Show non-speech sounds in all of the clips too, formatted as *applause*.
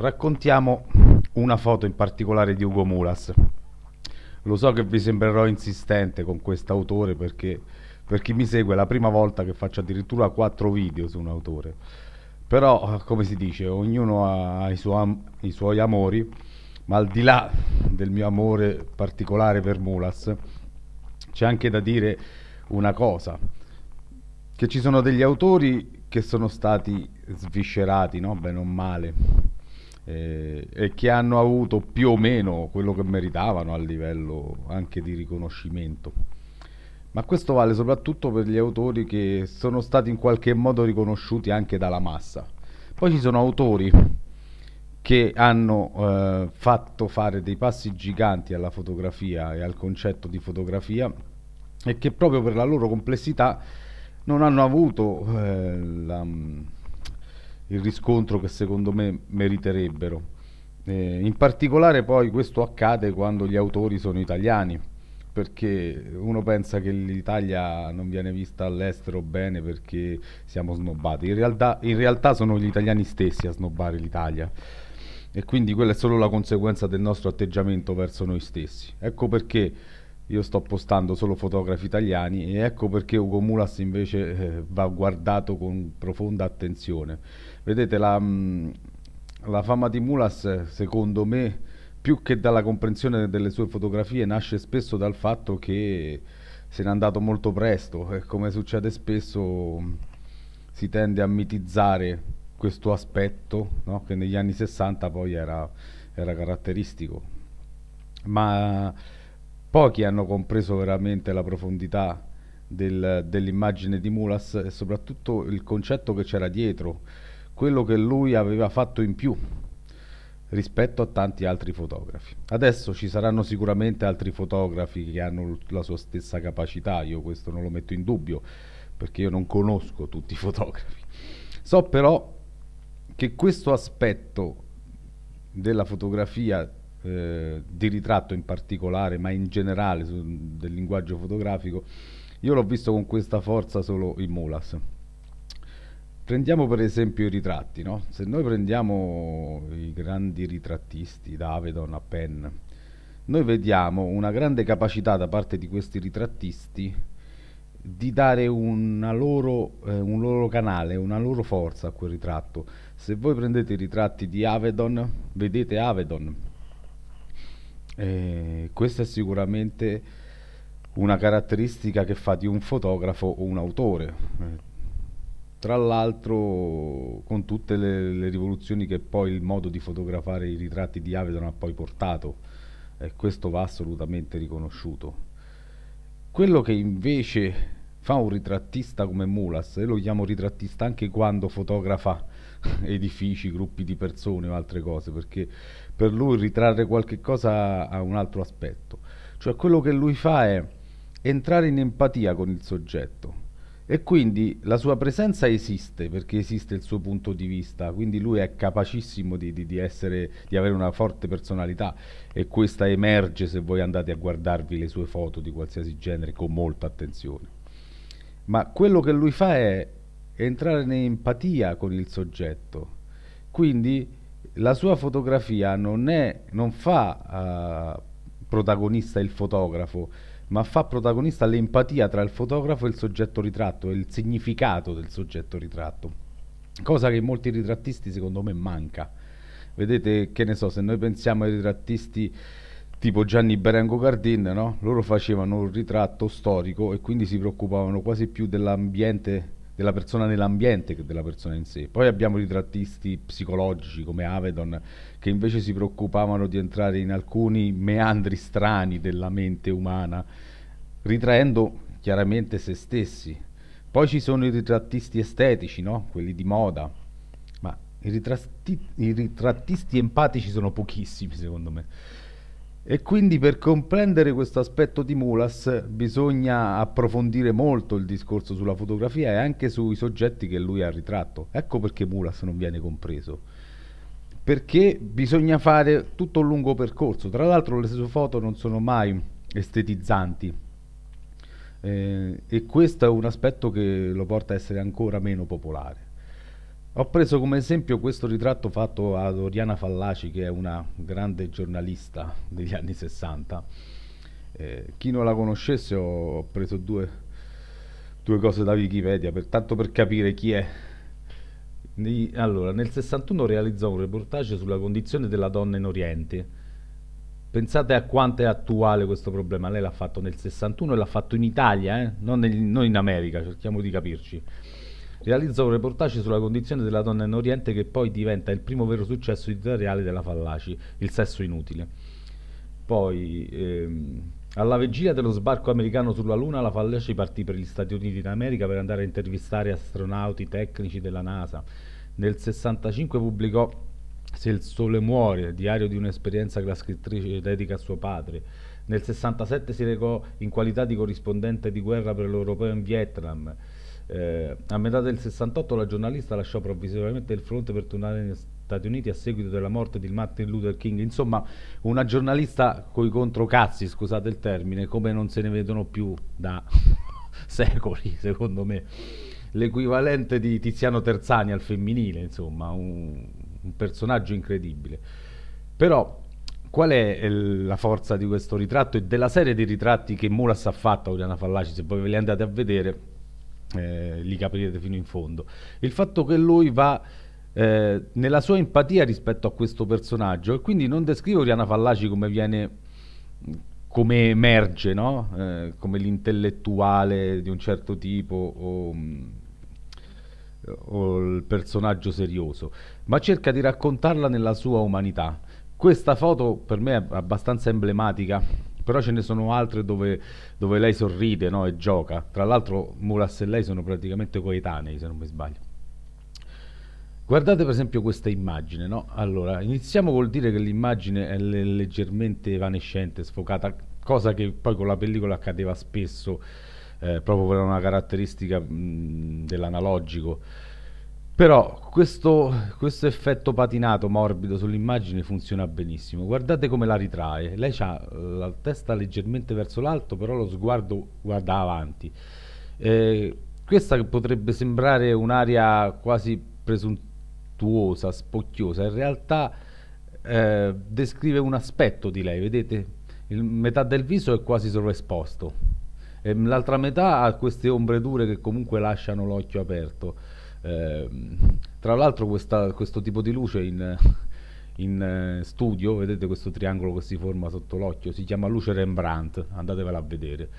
Raccontiamo una foto in particolare di Ugo Mulas. Lo so che vi sembrerò insistente con quest'autore perché per chi mi segue è la prima volta che faccio addirittura quattro video su un autore. Però, come si dice, ognuno ha i, suo, i suoi amori, ma al di là del mio amore particolare per Mulas, c'è anche da dire una cosa, che ci sono degli autori che sono stati sviscerati, no? bene o male, eh, e che hanno avuto più o meno quello che meritavano a livello anche di riconoscimento. Ma questo vale soprattutto per gli autori che sono stati in qualche modo riconosciuti anche dalla massa. Poi ci sono autori che hanno eh, fatto fare dei passi giganti alla fotografia e al concetto di fotografia e che proprio per la loro complessità non hanno avuto eh, la, il riscontro che secondo me meriterebbero. Eh, in particolare poi questo accade quando gli autori sono italiani, perché uno pensa che l'Italia non viene vista all'estero bene perché siamo snobbati, in realtà, in realtà sono gli italiani stessi a snobbare l'Italia e quindi quella è solo la conseguenza del nostro atteggiamento verso noi stessi. Ecco perché io sto postando solo fotografi italiani e ecco perché Ugo Mulas invece eh, va guardato con profonda attenzione. Vedete, la, mm, la fama di Mulas, secondo me, più che dalla comprensione delle sue fotografie, nasce spesso dal fatto che se n'è andato molto presto e come succede spesso si tende a mitizzare questo aspetto no? che negli anni 60 poi era, era caratteristico. Ma pochi hanno compreso veramente la profondità del, dell'immagine di Mulas e soprattutto il concetto che c'era dietro, quello che lui aveva fatto in più rispetto a tanti altri fotografi. Adesso ci saranno sicuramente altri fotografi che hanno la sua stessa capacità, io questo non lo metto in dubbio, perché io non conosco tutti i fotografi. So però che questo aspetto della fotografia eh, di ritratto in particolare, ma in generale su, del linguaggio fotografico, io l'ho visto con questa forza solo in Mulas. Prendiamo per esempio i ritratti, no? se noi prendiamo i grandi ritrattisti, da Avedon a Penn, noi vediamo una grande capacità da parte di questi ritrattisti di dare loro, eh, un loro canale, una loro forza a quel ritratto. Se voi prendete i ritratti di Avedon, vedete Avedon, eh, questa è sicuramente una caratteristica che fa di un fotografo un autore. Eh, tra l'altro con tutte le, le, rivoluzioni che poi il modo di fotografare i ritratti di Avedon ha poi portato, eh, questo va assolutamente riconosciuto. Quello che invece fa un ritrattista come Mulas, e lo chiamo ritrattista anche quando fotografa *laughs* edifici, gruppi di persone o altre cose, perché per lui ritrarre qualche cosa ha un altro aspetto. Cioè quello che lui fa è entrare in empatia con il soggetto e quindi la sua presenza esiste perché esiste il suo punto di vista, quindi lui è capacissimo di, di, di, essere, di avere una forte personalità e questa emerge se voi andate a guardarvi le sue foto di qualsiasi genere con molta attenzione. Ma quello che lui fa è entrare in empatia con il soggetto. Quindi la sua fotografia non, è, non fa uh, protagonista il fotografo, ma fa protagonista l'empatia tra il fotografo e il soggetto ritratto e il significato del soggetto ritratto. Cosa che molti ritrattisti secondo me manca. Vedete, che ne so, se noi pensiamo ai ritrattisti tipo Gianni Berengo Gardin, no? loro facevano un ritratto storico e quindi si preoccupavano quasi più dell'ambiente della persona nell'ambiente che della persona in sé. Poi abbiamo ritrattisti psicologici come Avedon che invece si preoccupavano di entrare in alcuni meandri strani della mente umana, ritraendo chiaramente se stessi. Poi ci sono i ritrattisti estetici, no? quelli di moda, ma i, ritratti- i ritrattisti empatici sono pochissimi secondo me. E quindi per comprendere questo aspetto di Mulas bisogna approfondire molto il discorso sulla fotografia e anche sui soggetti che lui ha ritratto. Ecco perché Mulas non viene compreso. Perché bisogna fare tutto un lungo percorso. Tra l'altro le sue foto non sono mai estetizzanti. Eh, e questo è un aspetto che lo porta a essere ancora meno popolare. Ho preso come esempio questo ritratto fatto ad Oriana Fallaci, che è una grande giornalista degli anni 60. Eh, chi non la conoscesse ho preso due, due cose da Wikipedia, per, tanto per capire chi è. Di, allora, nel 61 realizzò un reportage sulla condizione della donna in Oriente. Pensate a quanto è attuale questo problema. Lei l'ha fatto nel 61 e l'ha fatto in Italia, eh? non, nel, non in America, cerchiamo di capirci Realizza un reportage sulla condizione della donna in Oriente che poi diventa il primo vero successo editoriale della Fallaci, Il sesso inutile. Poi, ehm, alla vigilia dello sbarco americano sulla Luna, la Fallaci partì per gli Stati Uniti d'America per andare a intervistare astronauti tecnici della NASA. Nel 65 pubblicò se il sole muore, diario di un'esperienza che la scrittrice dedica a suo padre. Nel 67 si recò in qualità di corrispondente di guerra per l'europeo in Vietnam. Eh, a metà del 68 la giornalista lasciò provvisoriamente il fronte per tornare negli Stati Uniti a seguito della morte di Martin Luther King. Insomma, una giornalista coi controcazzi, scusate il termine, come non se ne vedono più da *laughs* secoli, secondo me. L'equivalente di Tiziano Terzani al femminile, insomma, un, un personaggio incredibile. Però Qual è la forza di questo ritratto e della serie di ritratti che Muras ha fatto Oriana Fallaci? Se poi ve li andate a vedere, eh, li capirete fino in fondo. Il fatto che lui va eh, nella sua empatia rispetto a questo personaggio e quindi non descrivo Oriana Fallaci come viene come emerge, no? eh, come l'intellettuale di un certo tipo o, mm, o il personaggio serioso, ma cerca di raccontarla nella sua umanità. Questa foto per me è abbastanza emblematica però ce ne sono altre dove, dove lei sorride no? e gioca. Tra l'altro Mulas e lei sono praticamente coetanei, se non mi sbaglio. Guardate per esempio questa immagine, no? Allora, iniziamo col dire che l'immagine è leggermente evanescente, sfocata, cosa che poi con la pellicola accadeva spesso, eh, proprio per una caratteristica mh, dell'analogico. Però questo, questo, effetto patinato morbido sull'immagine funziona benissimo. Guardate come la ritrae. Lei ha eh, la testa leggermente verso l'alto, però lo sguardo guarda avanti. Eh, questa che potrebbe sembrare un'aria quasi presuntuosa, spocchiosa, in realtà eh, descrive un aspetto di lei, vedete? Il, metà del viso è quasi sovraesposto, l'altra metà ha queste ombre dure che comunque lasciano l'occhio aperto Ehm, tra l'altro questa, questo tipo di luce in, in eh, studio, vedete questo triangolo che si forma sotto l'occhio, si chiama luce Rembrandt, andatevela a vedere.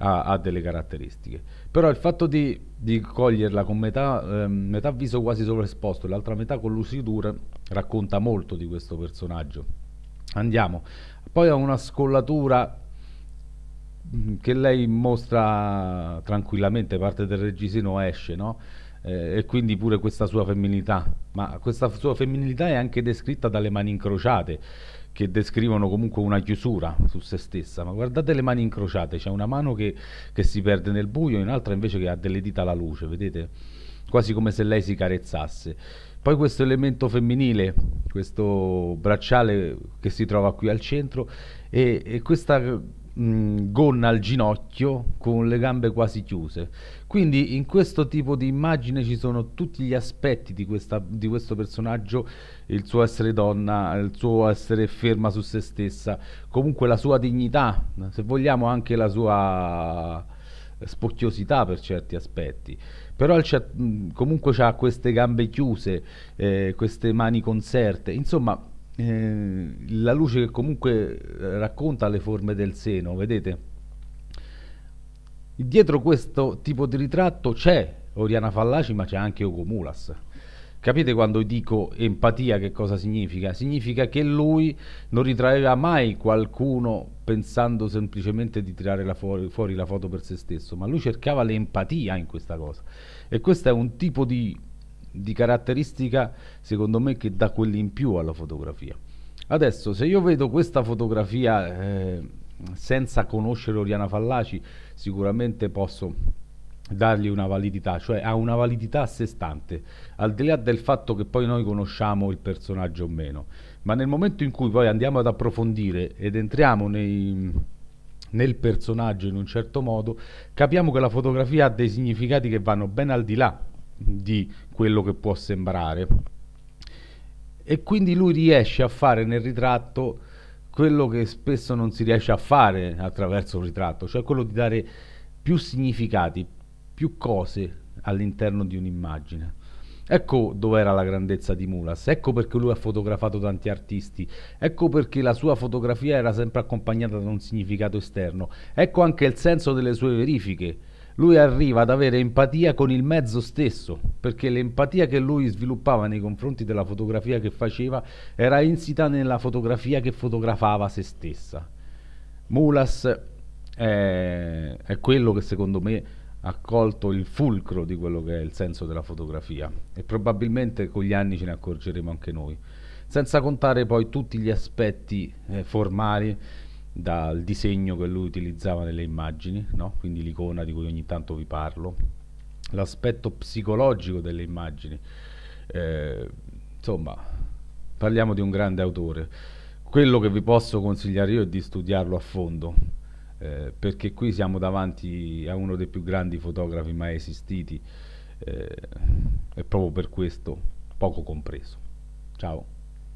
Ha, ha, delle caratteristiche. Però il fatto di, di coglierla con metà, eh, metà, viso quasi sovraesposto e l'altra metà con lucidura racconta molto di questo personaggio. Andiamo. Poi ha una scollatura mm, che lei mostra tranquillamente, parte del reggiseno esce, no? eh, e quindi pure questa sua femminilità, ma questa sua femminilità è anche descritta dalle mani incrociate che descrivono comunque una chiusura su se stessa, ma guardate le mani incrociate, c'è una mano che, che si perde nel buio e un'altra invece che ha delle dita alla luce, vedete? Quasi come se lei si carezzasse. Poi questo elemento femminile, questo bracciale che si trova qui al centro e, e questa mh, mm, gonna al ginocchio con le gambe quasi chiuse. Quindi in questo tipo di immagine ci sono tutti gli aspetti di, questa, di questo personaggio, il suo essere donna, il suo essere ferma su se stessa, comunque la sua dignità, se vogliamo anche la sua spocchiosità per certi aspetti però mm, comunque ha queste gambe chiuse eh, queste mani conserte insomma eh, la luce che comunque eh, racconta le forme del seno, vedete? Dietro questo tipo di ritratto c'è Oriana Fallaci, ma c'è anche Ugo Mulas. Capite quando dico empatia che cosa significa? Significa che lui non ritraeva mai qualcuno pensando semplicemente di tirare la fuori, fuori la foto per se stesso, ma lui cercava l'empatia in questa cosa. E questo è un tipo di di caratteristica secondo me che dà quelli in più alla fotografia. Adesso se io vedo questa fotografia eh, senza conoscere Oriana Fallaci sicuramente posso dargli una validità, cioè ha una validità a sé stante, al di là del fatto che poi noi conosciamo il personaggio o meno, ma nel momento in cui poi andiamo ad approfondire ed entriamo nei, nel personaggio in un certo modo, capiamo che la fotografia ha dei significati che vanno ben al di là di quello che può sembrare. E quindi lui riesce a fare nel ritratto quello che spesso non si riesce a fare attraverso un ritratto, cioè quello di dare più significati, più cose all'interno di un'immagine. Ecco dove era la grandezza di Mulas, ecco perché lui ha fotografato tanti artisti, ecco perché la sua fotografia era sempre accompagnata da un significato esterno, ecco anche il senso delle sue verifiche lui arriva ad avere empatia con il mezzo stesso, perché l'empatia che lui sviluppava nei confronti della fotografia che faceva era insita nella fotografia che fotografava se stessa. Mulas è, eh, è quello che secondo me ha colto il fulcro di quello che è il senso della fotografia e probabilmente con gli anni ce ne accorgeremo anche noi senza contare poi tutti gli aspetti eh, formali dal disegno che lui utilizzava nelle immagini, no? quindi l'icona di cui ogni tanto vi parlo, l'aspetto psicologico delle immagini. Eh, insomma, parliamo di un grande autore. Quello che vi posso consigliare io è di studiarlo a fondo, eh, perché qui siamo davanti a uno dei più grandi fotografi mai esistiti eh, e proprio per questo poco compreso. Ciao.